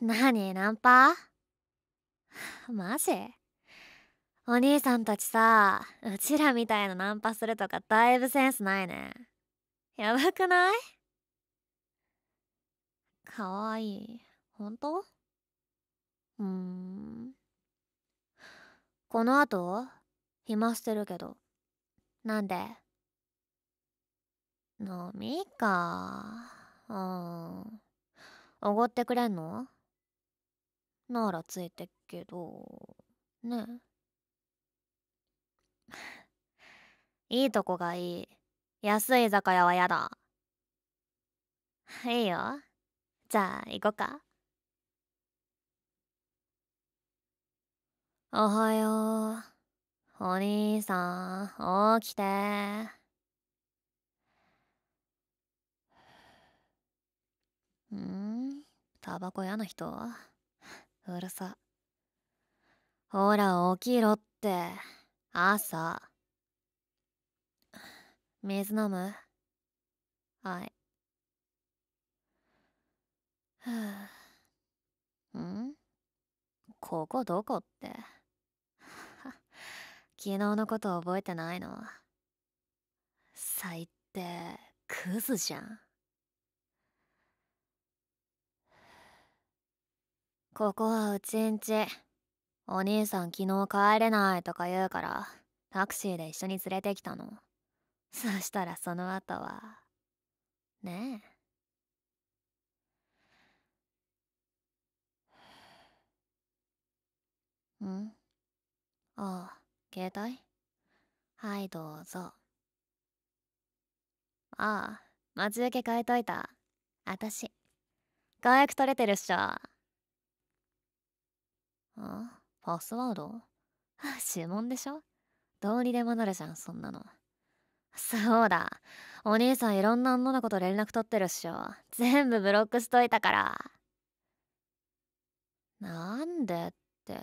なにナンパマジお兄さんたちさうちらみたいなナンパするとかだいぶセンスないねやばくないかわいい本当うんこの後暇してるけどなんで飲みかうんおごってくれんのならついてっけどねいいとこがいい安い居酒屋はやだいいよじゃあ行こうかおはようお兄さん起きてうんタバコ屋な人はうるさほら起きろって朝水飲むはいふうんここどこって 昨日のこと覚えてないの最低クズじゃんここはうちんちお兄さん昨日帰れないとか言うからタクシーで一緒に連れてきたのそしたらその後はねえんああ携帯はいどうぞああ待ち受け変えといたあたし可愛く撮れてるっしょあパスワード指紋でしょどうにでもなるじゃん、そんなの。そうだ。お兄さんいろんな女の子と連絡取ってるっしょ。全部ブロックしといたから。なんでって。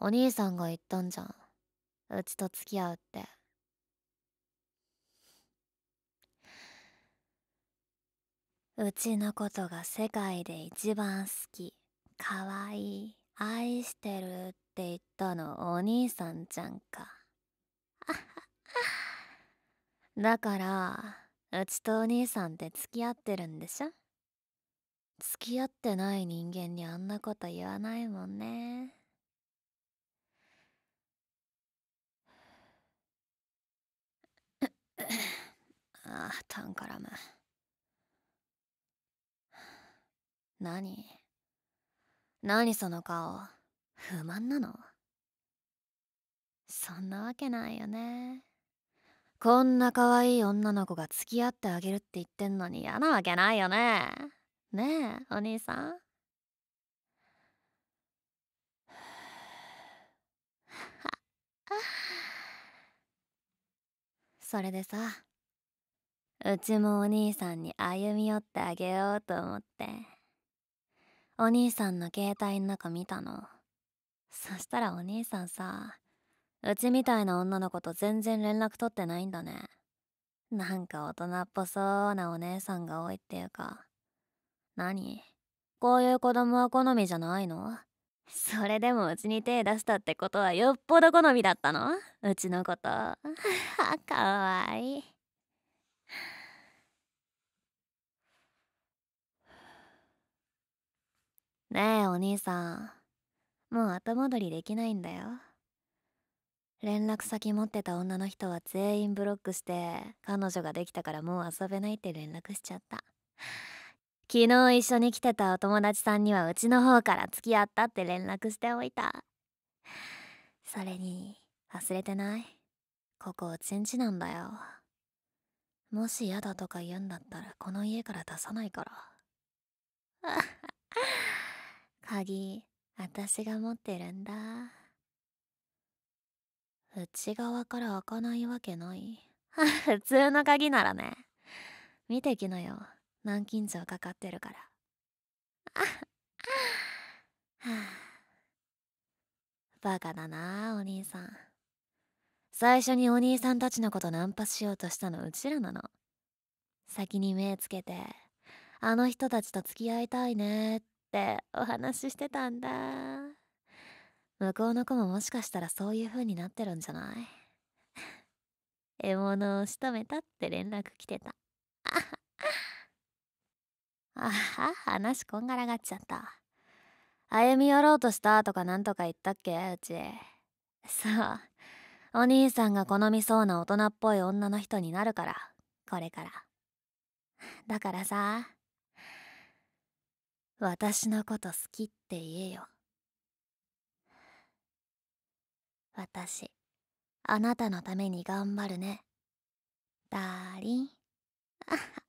お兄さんが言ったんじゃん。うちと付き合うって。うちのことが世界で一番好き。かわいい。愛してるって言ったのお兄さんじゃんか。だから、うちとお兄さんって付き合ってるんでしょ付き合ってない人間にあんなこと言わないもんね。ああ、タンカラム。何何その顔不満なのそんなわけないよねこんな可愛い女の子が付き合ってあげるって言ってんのに嫌なわけないよねねえお兄さんそれでさうちもお兄さんに歩み寄ってあげようと思って。お兄さんの携帯の中見たのそしたらお兄さんさうちみたいな女の子と全然連絡取ってないんだねなんか大人っぽそうなお姉さんが多いっていうか何こういう子供は好みじゃないのそれでもうちに手出したってことはよっぽど好みだったのうちのこと かわいいねえお兄さんもう後戻りできないんだよ連絡先持ってた女の人は全員ブロックして彼女ができたからもう遊べないって連絡しちゃった昨日一緒に来てたお友達さんにはうちの方から付き合ったって連絡しておいたそれに忘れてないここ1ちんちなんだよもし嫌だとか言うんだったらこの家から出さないから鍵、あたしが持ってるんだ。内側から開かないわけない。普通の鍵ならね。見てきなよ。南京錠かかってるから。あはあ、バカだなお兄さん。最初にお兄さんたちのことナンパしようとしたのうちらなの。先に目つけて、あの人たちと付き合いたいねっってお話ししてたんだ向こうの子ももしかしたらそういう風になってるんじゃない 獲物を仕留めたって連絡来てた あは話こんがらがっちゃった歩み寄ろうとしたとかなんとか言ったっけうちそうお兄さんが好みそうな大人っぽい女の人になるからこれから だからさ私のこと好きって言えよ。私、あなたのために頑張るね。ダーリン。あ